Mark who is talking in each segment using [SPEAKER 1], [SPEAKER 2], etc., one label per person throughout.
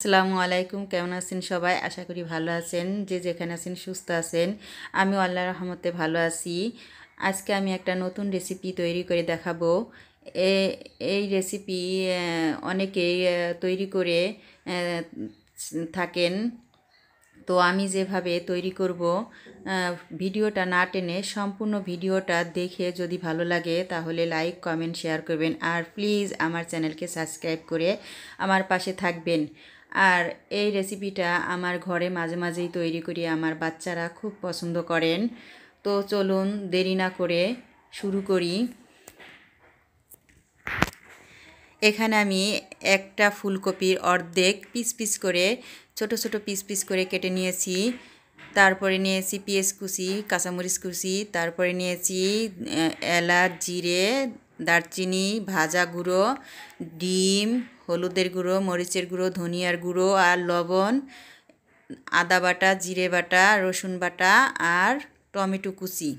[SPEAKER 1] আসসালামু আলাইকুম কেমন আছেন সবাই আশা করি ভালো আছেন যে যেখানে আছেন সুস্থ আছেন আমি আল্লাহ রহমতে ভালো আছি আজকে আমি একটা নতুন রেসিপি তৈরি করে দেখাবো এই রেসিপি অনেকেই তৈরি করে থাকেন তো আমি যেভাবে তৈরি করব ভিডিওটা না টেনে সম্পূর্ণ ভিডিওটা দেখে যদি ভালো লাগে তাহলে লাইক কমেন্ট শেয়ার করবেন আর প্লিজ আমার চ্যানেলকে সাবস্ক্রাইব করে আমার পাশে থাকবেন আর এই রেসিপিটা আমার ঘরে মাঝে মাঝেই তৈরি করি আমার বাচ্চারা খুব পছন্দ করেন তো চলুন দেরি না করে শুরু করি এখানে আমি একটা ফুলকপির অর্ধেক পিস পিস করে ছোট ছোট পিস পিস করে কেটে নিয়েছি তারপরে নিয়েছি পিএস কুচি কাঁচামরিচ কুচি তারপরে নিয়েছি এলাচ জিরে দারচিনি ভাজা গুঁড়ো ডিম হলুদের গুঁড়ো মরিচের গুঁড়ো ধনিয়ার গুঁড়ো আর লবণ আদা বাটা জিরে বাটা রসুন বাটা আর টমেটো কুচি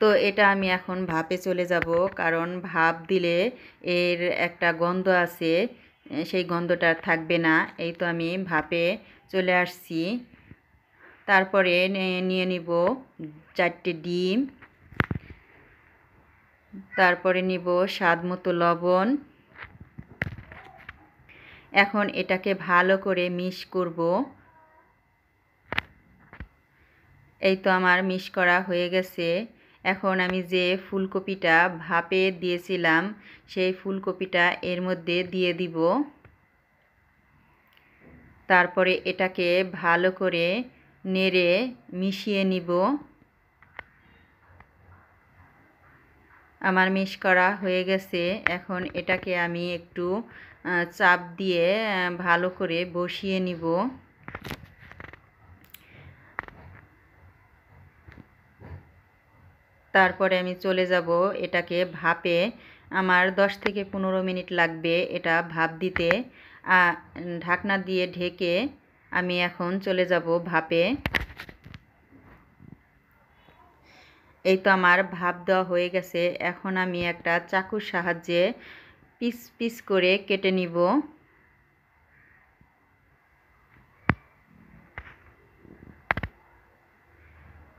[SPEAKER 1] তো এটা আমি এখন ভাপে চলে যাব কারণ ভাপ দিলে এর একটা গন্ধ আছে সেই গন্ধটা থাকবে না এই তো আমি ভাপে চলে আসছি তারপরে নিয়ে নিব চারটে ডিম তারপরে নিব স্বাদ মতো লবণ এখন এটাকে ভালো করে মিশ করব এই তো আমার মিশ করা হয়ে গেছে এখন আমি যে ফুলকপিটা ভাপে দিয়েছিলাম সেই ফুলকপিটা এর মধ্যে দিয়ে দিব তারপরে এটাকে ভালো করে নেড়ে মিশিয়ে নিব আমার মিশ করা হয়ে গেছে এখন এটাকে আমি একটু চাপ দিয়ে ভালো করে বসিয়ে নিব তারপরে আমি চলে যাব এটাকে ভাপে আমার 10 থেকে পনেরো মিনিট লাগবে এটা ভাপ দিতে ঢাকনা দিয়ে ঢেকে আমি এখন চলে যাব ভাপে এই তো আমার ভাব দেওয়া হয়ে গেছে এখন আমি একটা চাকুর সাহায্যে পিস পিস করে কেটে নিব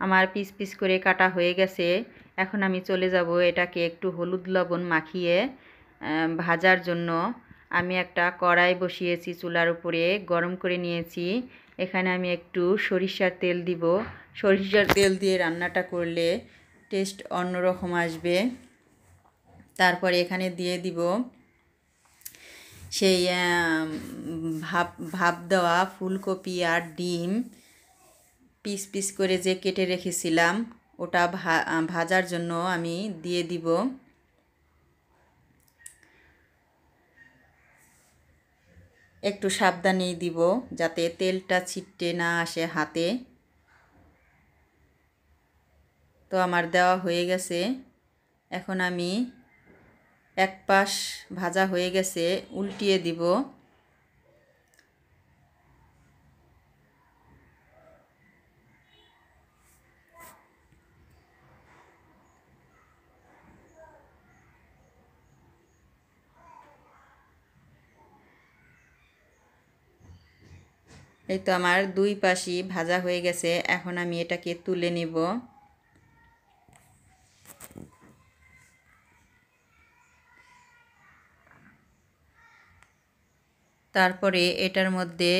[SPEAKER 1] আমার পিস পিস করে কাটা হয়ে গেছে এখন আমি চলে যাব এটাকে একটু হলুদ লবণ মাখিয়ে ভাজার জন্য আমি একটা কড়াই বসিয়েছি চুলার উপরে গরম করে নিয়েছি এখানে আমি একটু সরিষার তেল দিব সরিষার তেল দিয়ে রান্নাটা করলে টেস্ট অন্যরকম আসবে তারপরে এখানে দিয়ে দিব সেই ভাপ ভাপ দেওয়া ফুলকপি আর ডিম পিস পিস করে যে কেটে রেখেছিলাম ওটা ভা ভাজার জন্য আমি দিয়ে দিব একটু সাবধানেই দিব যাতে তেলটা ছিটটে না আসে হাতে তো আমার দেওয়া হয়ে গেছে এখন আমি এক পাশ ভাজা হয়ে গেছে উল্টিয়ে দিব এই তো আমার দুই পাশি ভাজা হয়ে গেছে এখন আমি এটাকে তুলে নিব তারপরে এটার মধ্যে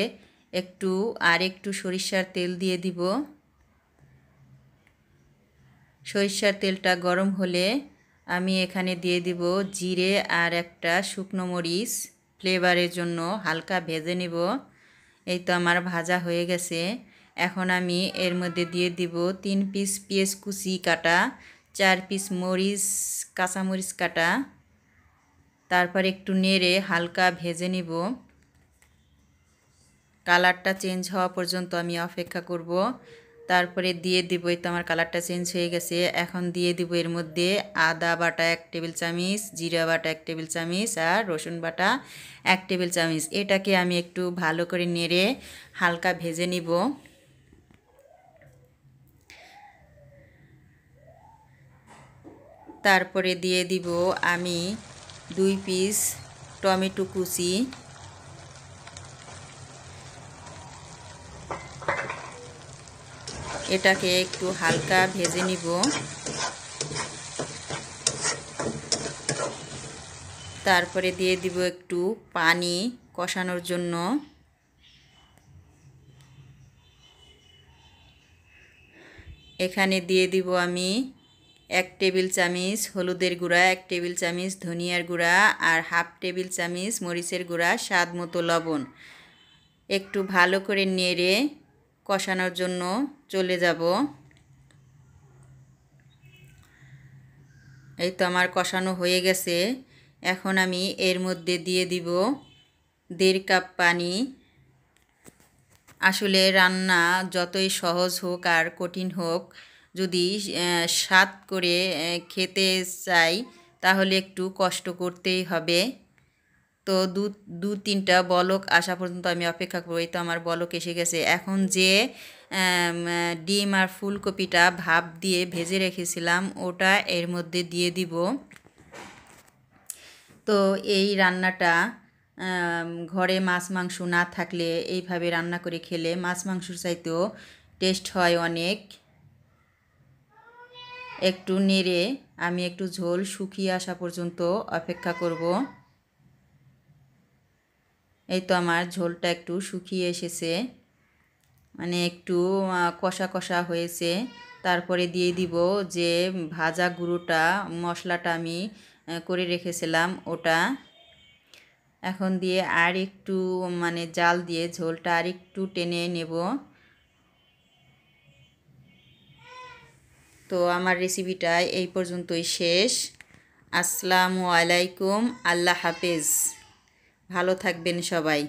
[SPEAKER 1] একটু আর একটু সরিষার তেল দিয়ে দিব সরিষার তেলটা গরম হলে আমি এখানে দিয়ে দিব জিরে আর একটা শুকনো মরিচ ফ্লেভারের জন্য হালকা ভেজে নেব এই তো আমার ভাজা হয়ে গেছে এখন আমি এর মধ্যে দিয়ে দিব তিন পিস পিএস কুচি কাটা চার পিস মরিচ কাঁচামরিচ কাটা তারপর একটু নেড়ে হালকা ভেজে নিব কালারটা চেঞ্জ হওয়া পর্যন্ত আমি অপেক্ষা করব তারপরে দিয়ে দিব এই তো আমার কালারটা চেঞ্জ হয়ে গেছে এখন দিয়ে দিব এর মধ্যে আদা বাটা এক টেবিল চামিচ জিরা বাটা এক টেবিল চামিচ আর রসুন বাটা এক টেবিল চামিচ এটাকে আমি একটু ভালো করে নেড়ে হালকা ভেজে নিব তারপরে দিয়ে দিব আমি দুই পিস টমেটো কুচি এটাকে একটু হালকা ভেজে নিব তারপরে দিয়ে দিব একটু পানি কষানোর জন্য এখানে দিয়ে দিব আমি এক টেবিল চামিচ হলুদের গুঁড়া এক টেবিল চামিচ ধনিয়ার গুঁড়া আর হাফ টেবিল চামিচ মরিচের গুঁড়া স্বাদ মতো লবণ একটু ভালো করে নেড়ে কষানোর জন্য চলে যাব এই তো আমার কষানো হয়ে গেছে এখন আমি এর মধ্যে দিয়ে দিব দেড় কাপ পানি আসলে রান্না যতই সহজ হোক আর কঠিন হোক যদি স্বাদ করে খেতে চাই তাহলে একটু কষ্ট করতেই হবে তো দু দু তিনটা বলক আসা পর্যন্ত আমি অপেক্ষা এই তো আমার বলক এসে গেছে এখন যে ডিম আর ফুলকপিটা ভাপ দিয়ে ভেজে রেখেছিলাম ওটা এর মধ্যে দিয়ে দিব তো এই রান্নাটা ঘরে মাছ মাংস না থাকলে এইভাবে রান্না করে খেলে মাছ মাংস চাইতেও টেস্ট হয় অনেক একটু নেড়ে আমি একটু ঝোল শুকিয়ে আসা পর্যন্ত অপেক্ষা করব এই তো আমার ঝোলটা একটু শুকিয়ে এসেছে মানে একটু কষা কষা হয়েছে তারপরে দিয়ে দিব যে ভাজা গুঁড়োটা মশলাটা আমি করে রেখেছিলাম ওটা এখন দিয়ে আর একটু মানে জাল দিয়ে ঝোলটা আর একটু টেনে নেব তো আমার রেসিপিটা এই পর্যন্তই শেষ আসসালামু আলাইকুম আল্লাহ হাফেজ ভালো থাকবেন সবাই